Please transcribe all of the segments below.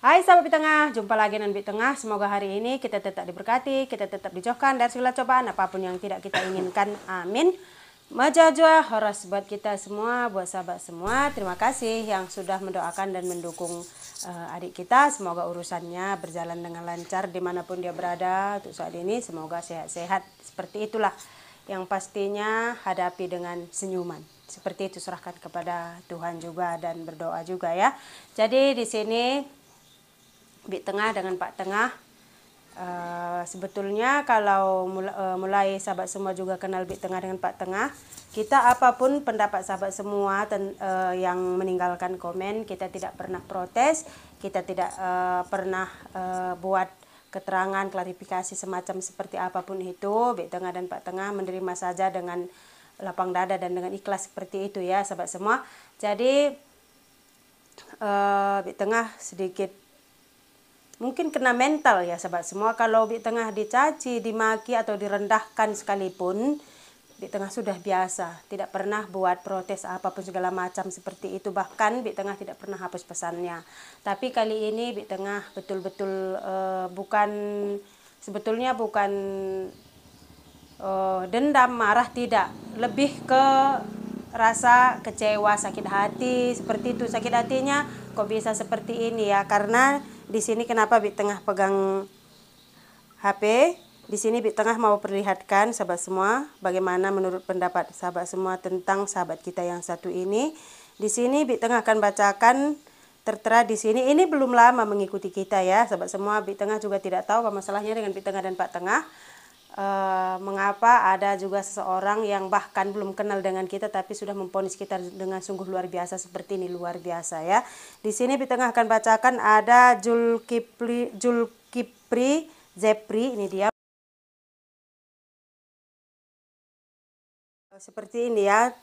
Hai sahabat di tengah, jumpa lagi dengan tengah. Semoga hari ini kita tetap diberkati, kita tetap dijauhkan dari segala cobaan apapun yang tidak kita inginkan. Amin. Majajwa horas buat kita semua, buat sahabat semua. Terima kasih yang sudah mendoakan dan mendukung uh, adik kita. Semoga urusannya berjalan dengan lancar dimanapun dia berada. Untuk saat ini semoga sehat-sehat. Seperti itulah yang pastinya hadapi dengan senyuman seperti itu serahkan kepada Tuhan juga dan berdoa juga ya. Jadi di sini Bik Tengah dengan Pak Tengah. Uh, sebetulnya kalau mulai, uh, eh, mulai sahabat semua juga kenal Bik Tengah dengan Pak Tengah, kita apapun pendapat sahabat semua ten, uh, yang meninggalkan komen, kita tidak pernah protes, kita tidak uh, pernah uh, buat keterangan klarifikasi semacam seperti apapun itu, Bik Tengah dan Pak Tengah menerima saja dengan lapang dada dan dengan ikhlas seperti itu ya sahabat semua. Jadi uh, Bik Tengah sedikit mungkin kena mental ya sahabat semua kalau di tengah dicaci, dimaki atau direndahkan sekalipun di tengah sudah biasa, tidak pernah buat protes apapun segala macam seperti itu bahkan di Tengah tidak pernah hapus pesannya. Tapi kali ini di Tengah betul-betul uh, bukan sebetulnya bukan uh, dendam marah tidak, lebih ke rasa kecewa, sakit hati, seperti itu sakit hatinya kok bisa seperti ini ya karena di sini kenapa bi Tengah pegang HP di sini bi Tengah mau perlihatkan sahabat semua bagaimana menurut pendapat sahabat semua tentang sahabat kita yang satu ini di sini bi Tengah akan bacakan tertera di sini ini belum lama mengikuti kita ya sahabat semua bi Tengah juga tidak tahu apa masalahnya dengan bi Tengah dan Pak Tengah Eh, mengapa ada juga seseorang yang bahkan belum kenal dengan kita tapi sudah memponis kita dengan sungguh luar biasa seperti ini luar biasa ya. Di sini di tengah akan bacakan ada Julkipri Julkipri Zepri ini dia seperti ini ya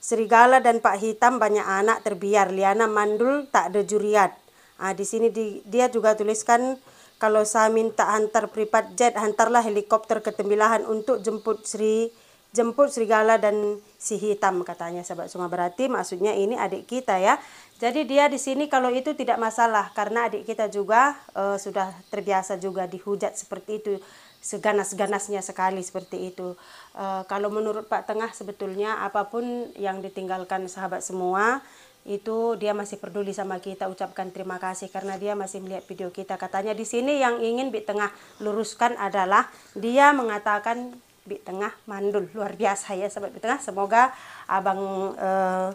serigala dan pak hitam banyak anak terbiar liana mandul tak ada juriat nah, di sini di, dia juga tuliskan kalau saya minta hantar privat jet, hantarlah helikopter ke Tembilahan untuk jemput Sri jemput serigala dan si hitam katanya sahabat semua berarti maksudnya ini adik kita ya jadi dia di sini kalau itu tidak masalah karena adik kita juga e, sudah terbiasa juga dihujat seperti itu seganas-ganasnya sekali seperti itu e, kalau menurut Pak Tengah sebetulnya apapun yang ditinggalkan sahabat semua itu dia masih peduli sama kita ucapkan terima kasih karena dia masih melihat video kita katanya di sini yang ingin Bik Tengah luruskan adalah dia mengatakan Bik Tengah mandul luar biasa ya sahabat Bik Tengah semoga Abang uh, eh,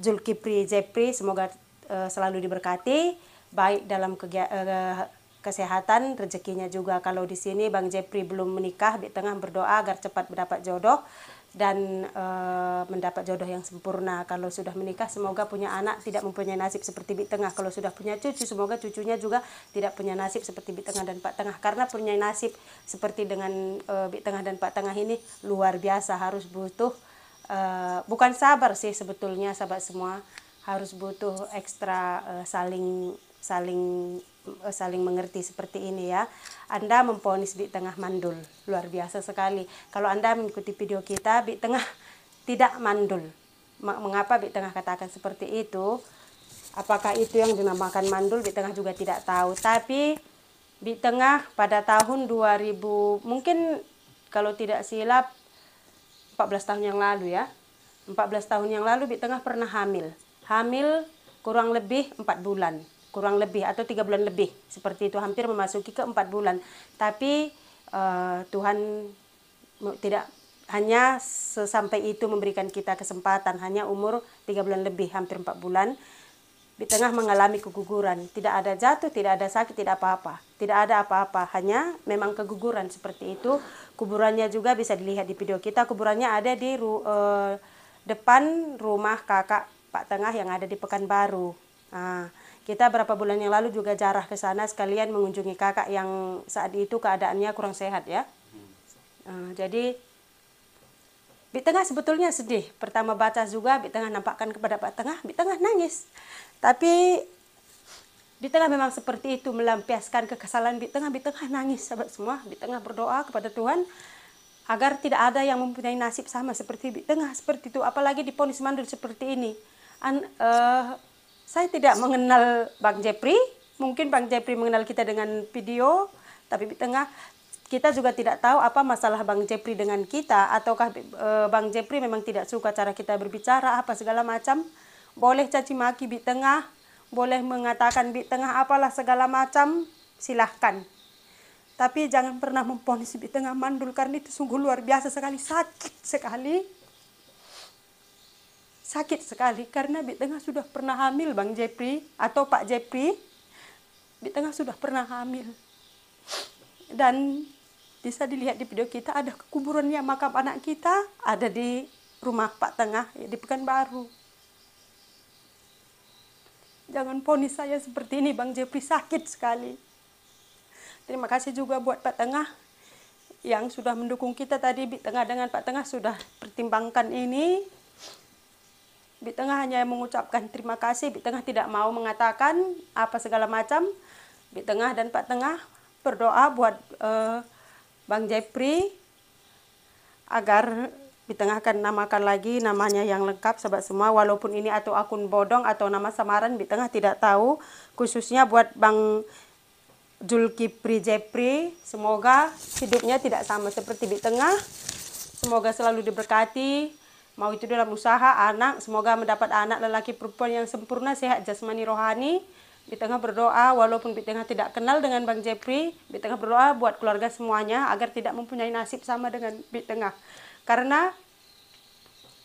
Zulkifli Jepri semoga uh, selalu diberkati baik dalam uh, kesehatan rezekinya juga kalau di sini Bang Jepri belum menikah Bik Tengah berdoa agar cepat mendapat jodoh dan e, mendapat jodoh yang sempurna. Kalau sudah menikah semoga punya anak tidak mempunyai nasib seperti Bik Tengah. Kalau sudah punya cucu semoga cucunya juga tidak punya nasib seperti Bik Tengah dan Pak Tengah karena punya nasib seperti dengan e, Bik Tengah dan Pak Tengah ini luar biasa harus butuh e, bukan sabar sih sebetulnya sahabat semua harus butuh ekstra e, saling saling Eh, saling mengerti seperti ini ya. Anda memponis di Tengah mandul, luar biasa sekali. Kalau Anda mengikuti video kita, di Tengah tidak mandul. Mengapa di Tengah katakan seperti itu? Apakah itu yang dinamakan mandul? Di Tengah juga tidak tahu. Tapi di Tengah pada tahun 2000, mungkin kalau tidak silap 14 tahun yang lalu ya. 14 tahun yang lalu di Tengah pernah hamil. Hamil kurang lebih 4 bulan kurang lebih atau tiga bulan lebih seperti itu hampir memasuki ke empat bulan tapi uh, Tuhan tidak hanya sesampai itu memberikan kita kesempatan hanya umur tiga bulan lebih hampir empat bulan di tengah mengalami keguguran tidak ada jatuh tidak ada sakit tidak apa-apa tidak ada apa-apa hanya memang keguguran seperti itu kuburannya juga bisa dilihat di video kita kuburannya ada di uh, depan rumah kakak Pak Tengah yang ada di Pekanbaru nah, kita berapa bulan yang lalu juga jarah ke sana sekalian mengunjungi kakak yang saat itu keadaannya kurang sehat ya. Uh, jadi di Tengah sebetulnya sedih. Pertama baca juga di Tengah nampakkan kepada Pak Tengah, di Tengah nangis. Tapi di Tengah memang seperti itu melampiaskan kekesalan di Tengah, di Tengah nangis sahabat semua. di Tengah berdoa kepada Tuhan agar tidak ada yang mempunyai nasib sama seperti di Tengah seperti itu apalagi di ponis mandul seperti ini. An, uh, saya tidak mengenal Bang Jepri, mungkin Bang Jepri mengenal kita dengan video, tapi di tengah kita juga tidak tahu apa masalah Bang Jepri dengan kita ataukah e, Bang Jepri memang tidak suka cara kita berbicara apa segala macam boleh caci maki di tengah boleh mengatakan di tengah apalah segala macam silahkan tapi jangan pernah memponis di tengah mandul karena itu sungguh luar biasa sekali sakit sekali sakit sekali karena tengah sudah pernah hamil Bang Jepri atau Pak Jepri. tengah sudah pernah hamil. Dan bisa dilihat di video kita ada kuburannya makam anak kita ada di rumah Pak Tengah ya, di Pekanbaru. Jangan ponis saya seperti ini Bang Jepri sakit sekali. Terima kasih juga buat Pak Tengah yang sudah mendukung kita tadi Bik Tengah dengan Pak Tengah sudah pertimbangkan ini Bi Tengah hanya mengucapkan terima kasih. Bi Tengah tidak mau mengatakan apa segala macam. Bi Tengah dan Pak Tengah berdoa buat uh, Bang Jepri agar Bi Tengah akan namakan lagi namanya yang lengkap sahabat semua. Walaupun ini atau akun bodong atau nama samaran Bi Tengah tidak tahu. Khususnya buat Bang Julkipri Jepri. Semoga hidupnya tidak sama seperti Bi Tengah. Semoga selalu diberkati Mau itu dalam usaha anak, semoga mendapat anak lelaki perempuan yang sempurna, sehat jasmani rohani. Di tengah berdoa, walaupun di tengah tidak kenal dengan Bang Jeffrey, di tengah berdoa buat keluarga semuanya agar tidak mempunyai nasib sama dengan di tengah. Karena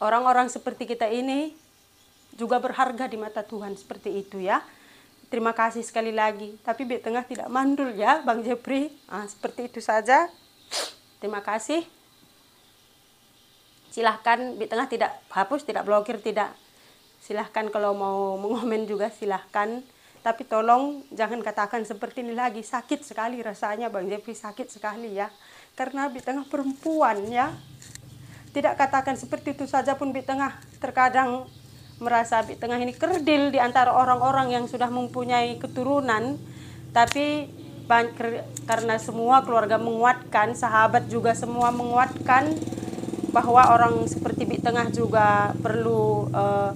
orang-orang seperti kita ini juga berharga di mata Tuhan seperti itu ya. Terima kasih sekali lagi. Tapi di tengah tidak mandul ya Bang Jeffrey. Nah, seperti itu saja. Terima kasih silahkan di tengah tidak hapus tidak blokir tidak silahkan kalau mau mengomen juga silahkan tapi tolong jangan katakan seperti ini lagi sakit sekali rasanya Bang Jeffrey sakit sekali ya karena di tengah perempuan ya tidak katakan seperti itu saja pun di tengah terkadang merasa di tengah ini kerdil di antara orang-orang yang sudah mempunyai keturunan tapi karena semua keluarga menguatkan sahabat juga semua menguatkan bahwa orang seperti Bik Tengah juga perlu uh,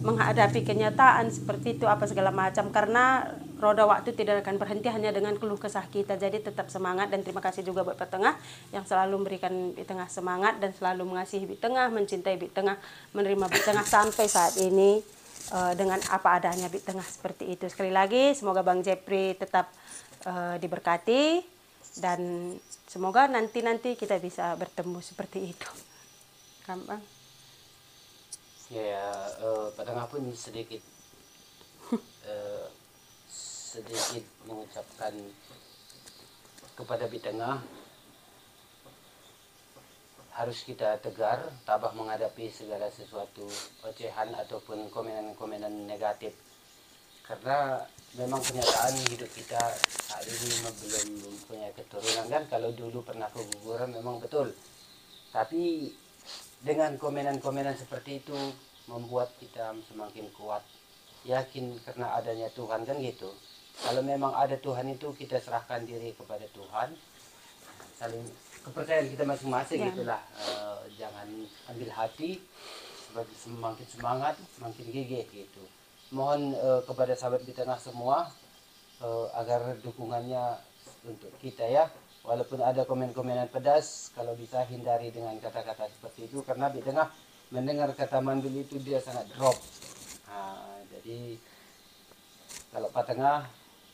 menghadapi kenyataan seperti itu apa segala macam karena roda waktu tidak akan berhenti hanya dengan keluh kesah kita jadi tetap semangat dan terima kasih juga buat Tengah yang selalu memberikan Bik Tengah semangat dan selalu mengasihi Bik Tengah mencintai Bik Tengah menerima Bik Tengah sampai saat ini uh, dengan apa adanya Bik Tengah seperti itu sekali lagi semoga Bang Jepri tetap uh, diberkati dan semoga nanti-nanti kita bisa bertemu seperti itu gampang ya, ya uh, Pak pun sedikit uh, sedikit mengucapkan kepada bidengah harus kita tegar, tabah menghadapi segala sesuatu ocehan ataupun komenan-komenan negatif. Karena memang kenyataan hidup kita saat ini belum mempunyai keturunan kan kalau dulu pernah keguguran memang betul tapi dengan komenan-komenan seperti itu membuat kita semakin kuat yakin karena adanya Tuhan kan gitu kalau memang ada Tuhan itu kita serahkan diri kepada Tuhan saling kepercayaan kita masing-masing ya. gitulah e, jangan ambil hati semakin semangat semakin gigih gitu mohon uh, kepada sahabat di tengah semua uh, agar dukungannya untuk kita ya walaupun ada komen-komenan pedas kalau bisa hindari dengan kata-kata seperti itu karena di tengah mendengar kata mandul itu dia sangat drop jadi kalau pak tengah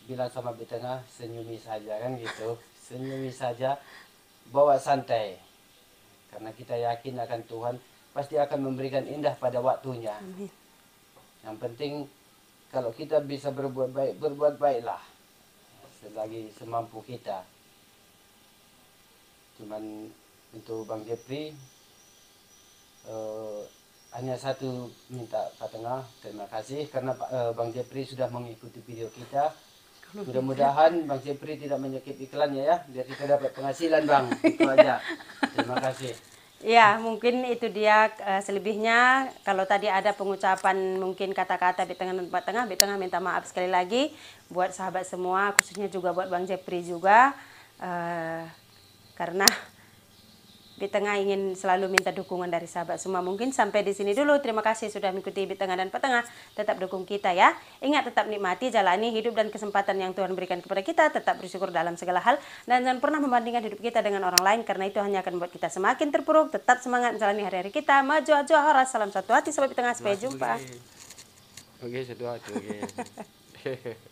bilang sama di tengah senyumi saja kan gitu senyumi saja bawa santai karena kita yakin akan Tuhan pasti akan memberikan indah pada waktunya yang penting kalau kita bisa berbuat baik, berbuat baiklah selagi semampu kita. Cuman untuk Bang Jepri uh, hanya satu minta Pak Tengah terima kasih karena uh, Bang Jepri sudah mengikuti video kita. Mudah-mudahan Bang Jepri tidak menyakiti iklannya ya, biar kita dapat penghasilan Bang. Itu aja. Terima kasih. Ya, mungkin itu dia uh, selebihnya. Kalau tadi ada pengucapan mungkin kata-kata di tengah tempat tengah, di tengah minta maaf sekali lagi buat sahabat semua, khususnya juga buat Bang Jepri juga. Uh, karena di Tengah ingin selalu minta dukungan dari sahabat semua. Mungkin sampai di sini dulu. Terima kasih sudah mengikuti Di Tengah dan Petengah. Tetap dukung kita ya. Ingat tetap nikmati, jalani hidup dan kesempatan yang Tuhan berikan kepada kita. Tetap bersyukur dalam segala hal. Dan jangan pernah membandingkan hidup kita dengan orang lain. Karena itu hanya akan membuat kita semakin terpuruk. Tetap semangat menjalani hari-hari kita. Maju, aja horas. Salam satu hati, sahabat Di Tengah. Sampai jumpa. Oke, satu hati. Oke.